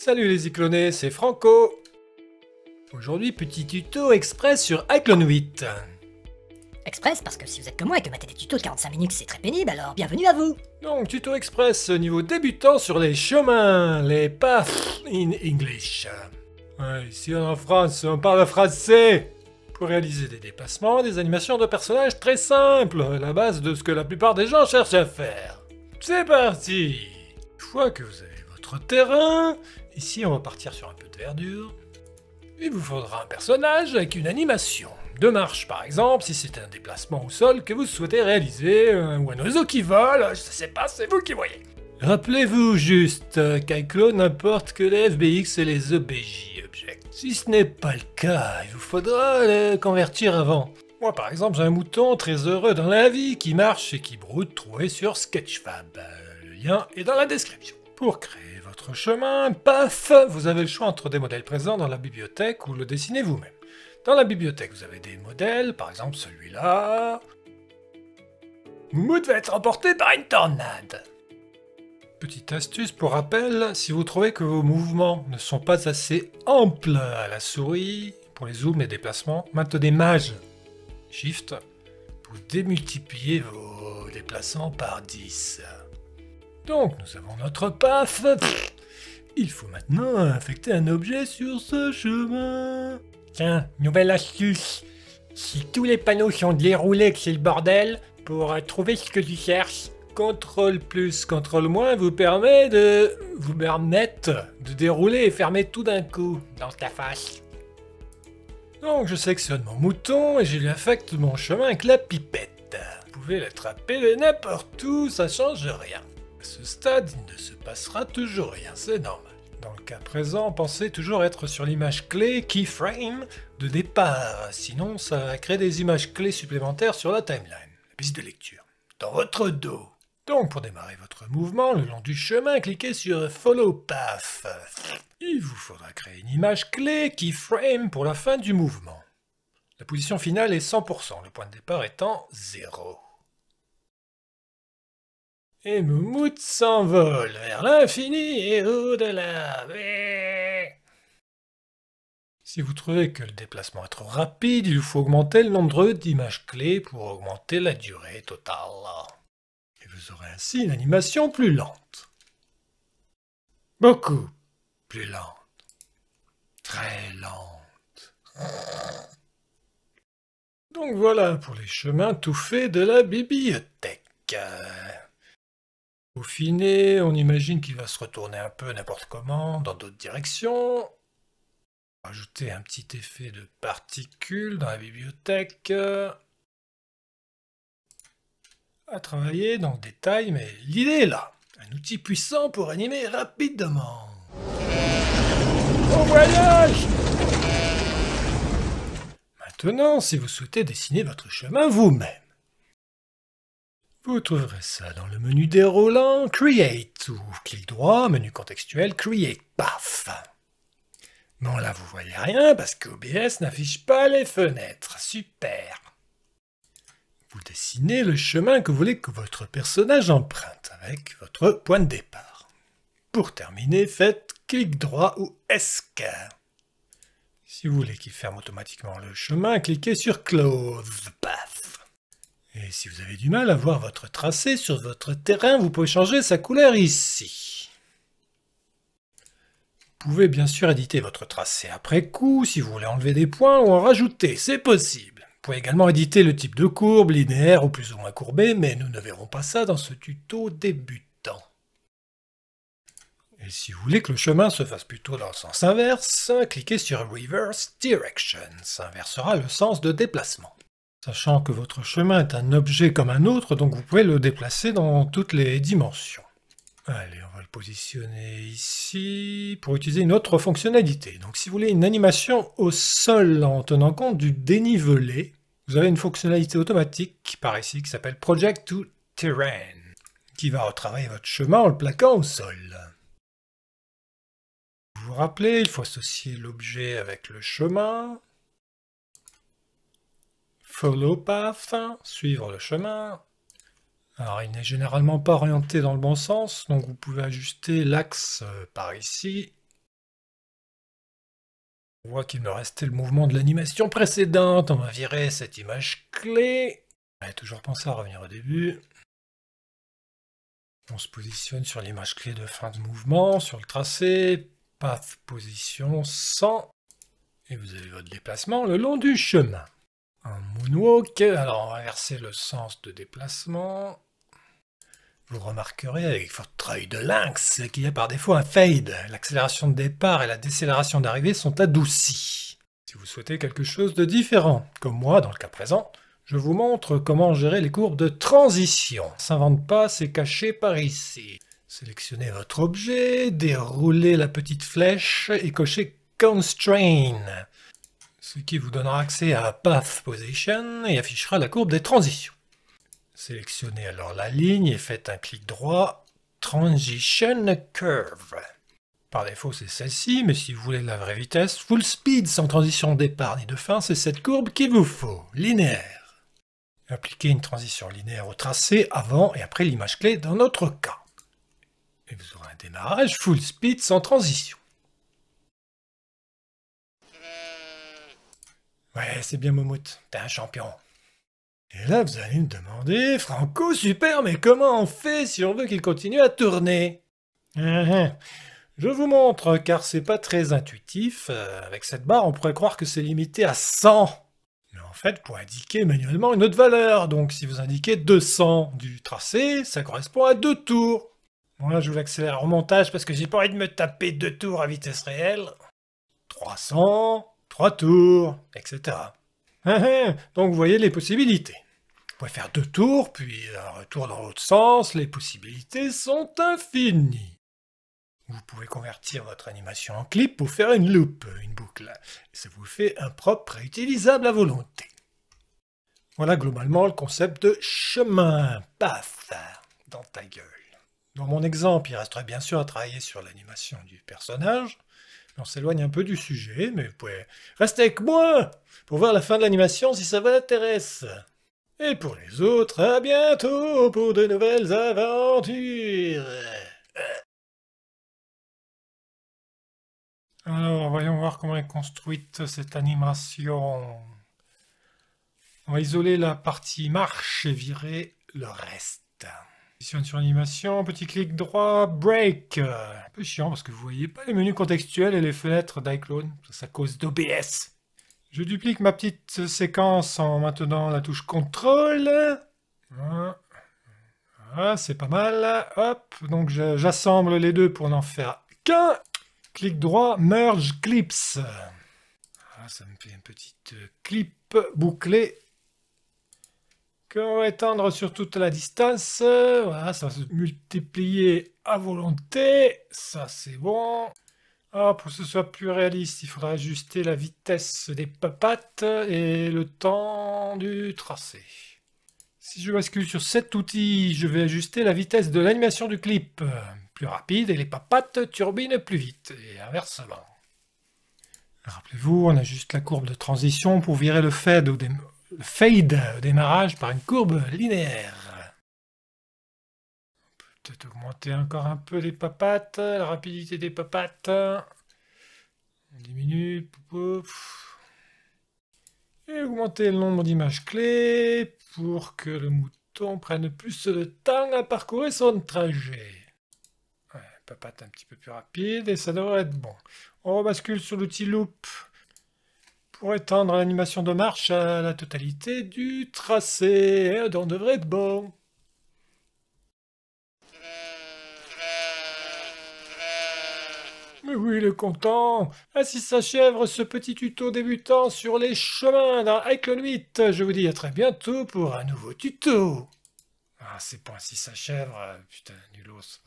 Salut les iClonés, c'est Franco Aujourd'hui, petit tuto express sur iClone 8 Express parce que si vous êtes comme moi et que mater des tutos de 45 minutes c'est très pénible, alors bienvenue à vous Donc, tuto express niveau débutant sur les chemins, les paths in English. Ouais, ici en France, on parle français pour réaliser des dépassements, des animations de personnages très simples, la base de ce que la plupart des gens cherchent à faire. C'est parti Une fois que vous avez votre terrain, Ici, on va partir sur un peu de verdure. Il vous faudra un personnage avec une animation. de marche par exemple, si c'est un déplacement au sol que vous souhaitez réaliser, euh, ou un oiseau qui vole, je ne sais pas, c'est vous qui voyez. Rappelez-vous juste qu'un euh, clone n'importe que les FBX et les EBJ objects. Si ce n'est pas le cas, il vous faudra les convertir avant. Moi par exemple, j'ai un mouton très heureux dans la vie qui marche et qui broute trouvé sur Sketchfab. Euh, le lien est dans la description. Pour créer chemin, paf, vous avez le choix entre des modèles présents dans la bibliothèque ou le dessinez vous-même. Dans la bibliothèque, vous avez des modèles, par exemple celui-là. Mood va être emporté par une tornade. Petite astuce pour rappel, si vous trouvez que vos mouvements ne sont pas assez amples à la souris, pour les zooms et déplacements, maintenez Maj, Shift, vous démultiplier vos déplacements par 10. Donc nous avons notre paf, il faut maintenant affecter un objet sur ce chemin. Tiens, nouvelle astuce. Si tous les panneaux sont déroulés que c'est le bordel, pour trouver ce que tu cherches, CTRL plus CTRL moins vous permet de vous permettre de dérouler et fermer tout d'un coup dans ta face. Donc je sélectionne mon mouton et je lui affecte mon chemin avec la pipette. Vous pouvez l'attraper n'importe où, ça change rien. À ce stade, il ne se passera toujours rien, c'est normal. Dans le cas présent, pensez toujours être sur l'image clé keyframe de départ, sinon ça va créer des images clés supplémentaires sur la timeline, la piste de lecture, dans votre dos. Donc pour démarrer votre mouvement le long du chemin, cliquez sur Follow Path. Il vous faudra créer une image clé keyframe pour la fin du mouvement. La position finale est 100%, le point de départ étant 0. Et Moumout s'envole vers l'infini et au-delà. Si vous trouvez que le déplacement est trop rapide, il faut augmenter le nombre d'images clés pour augmenter la durée totale. Et vous aurez ainsi une animation plus lente. Beaucoup plus lente. Très lente. Donc voilà pour les chemins tout faits de la bibliothèque. On imagine qu'il va se retourner un peu n'importe comment, dans d'autres directions. Ajouter un petit effet de particules dans la bibliothèque. À travailler dans le détail, mais l'idée est là. Un outil puissant pour animer rapidement. Au voyage Maintenant, si vous souhaitez dessiner votre chemin vous-même, vous trouverez ça dans le menu déroulant Create ou clic droit, menu contextuel Create Path. Bon là vous voyez rien parce que OBS n'affiche pas les fenêtres, super Vous dessinez le chemin que vous voulez que votre personnage emprunte avec votre point de départ. Pour terminer, faites clic droit ou ESC. Si vous voulez qu'il ferme automatiquement le chemin, cliquez sur Close et si vous avez du mal à voir votre tracé sur votre terrain, vous pouvez changer sa couleur ici. Vous pouvez bien sûr éditer votre tracé après coup, si vous voulez enlever des points ou en rajouter, c'est possible. Vous pouvez également éditer le type de courbe, linéaire ou plus ou moins courbée, mais nous ne verrons pas ça dans ce tuto débutant. Et si vous voulez que le chemin se fasse plutôt dans le sens inverse, cliquez sur Reverse Direction, ça inversera le sens de déplacement sachant que votre chemin est un objet comme un autre, donc vous pouvez le déplacer dans toutes les dimensions. Allez, on va le positionner ici pour utiliser une autre fonctionnalité. Donc si vous voulez une animation au sol en tenant compte du dénivelé, vous avez une fonctionnalité automatique par ici qui s'appelle Project to Terrain, qui va retravailler votre chemin en le plaquant au sol. Vous vous rappelez, il faut associer l'objet avec le chemin. Follow path, suivre le chemin. Alors il n'est généralement pas orienté dans le bon sens, donc vous pouvez ajuster l'axe euh, par ici. On voit qu'il me restait le mouvement de l'animation précédente, on va virer cette image clé. va toujours pensé à revenir au début. On se positionne sur l'image clé de fin de mouvement, sur le tracé, path position 100, et vous avez votre déplacement le long du chemin. Alors, on va inverser le sens de déplacement. Vous remarquerez avec votre œil de lynx qu'il y a par défaut un fade. L'accélération de départ et la décélération d'arrivée sont adoucies. Si vous souhaitez quelque chose de différent, comme moi dans le cas présent, je vous montre comment gérer les courbes de transition. S'invente pas, c'est caché par ici. Sélectionnez votre objet, déroulez la petite flèche et cochez Constrain ce qui vous donnera accès à Path Position et affichera la courbe des transitions. Sélectionnez alors la ligne et faites un clic droit Transition Curve. Par défaut, c'est celle-ci, mais si vous voulez la vraie vitesse, full speed sans transition de départ ni de fin, c'est cette courbe qu'il vous faut, linéaire. Appliquez une transition linéaire au tracé avant et après l'image clé dans notre cas. Et vous aurez un démarrage full speed sans transition. Ouais, c'est bien Momout, t'es un champion. Et là, vous allez me demander, Franco, super, mais comment on fait si on veut qu'il continue à tourner eh, eh. Je vous montre, car c'est pas très intuitif. Euh, avec cette barre, on pourrait croire que c'est limité à 100. Mais en fait, pour indiquer manuellement une autre valeur, donc si vous indiquez 200 du tracé, ça correspond à deux tours. Bon, là, je vous l'accélère au montage parce que j'ai pas envie de me taper deux tours à vitesse réelle. 300, trois tours, etc. Hein, hein, donc vous voyez les possibilités. Vous pouvez faire deux tours, puis un retour dans l'autre sens, les possibilités sont infinies. Vous pouvez convertir votre animation en clip pour faire une loupe, une boucle. Ça vous fait un propre réutilisable à volonté. Voilà globalement le concept de chemin, Paf, dans ta gueule. Dans mon exemple, il restera bien sûr à travailler sur l'animation du personnage, on s'éloigne un peu du sujet, mais vous pouvez rester avec moi pour voir la fin de l'animation si ça vous intéresse. Et pour les autres, à bientôt pour de nouvelles aventures Alors, voyons voir comment est construite cette animation. On va isoler la partie marche et virer le reste. Positionne sur l'animation, petit clic droit, break chiant parce que vous voyez pas les menus contextuels et les fenêtres d'iClone, ça cause d'OBS. Je duplique ma petite séquence en maintenant la touche CTRL. Hein. Ah, c'est pas mal. Hop, donc j'assemble les deux pour n'en faire qu'un. Clic droit, Merge Clips. Ah, ça me fait une petite euh, clip bouclée qu'on va étendre sur toute la distance. Voilà, ça va se multiplier à volonté. Ça, c'est bon. Ah, pour que ce soit plus réaliste, il faudra ajuster la vitesse des papates et le temps du tracé. Si je bascule sur cet outil, je vais ajuster la vitesse de l'animation du clip. Plus rapide et les papates turbinent plus vite, et inversement. Rappelez-vous, on ajuste la courbe de transition pour virer le fade fade au démarrage par une courbe linéaire. Peut-être augmenter encore un peu les papates, la rapidité des papates. On diminue. Et augmenter le nombre d'images clés pour que le mouton prenne plus de temps à parcourir son trajet. Papates un petit peu plus rapide et ça devrait être bon. On bascule sur l'outil loop pour étendre l'animation de marche à la totalité du tracé. On devrait être bon. Mais oui, il est content Ainsi s'achève ce petit tuto débutant sur les chemins dans Icon 8. Je vous dis à très bientôt pour un nouveau tuto. Ah, c'est pas ainsi s'achève, putain, nulos.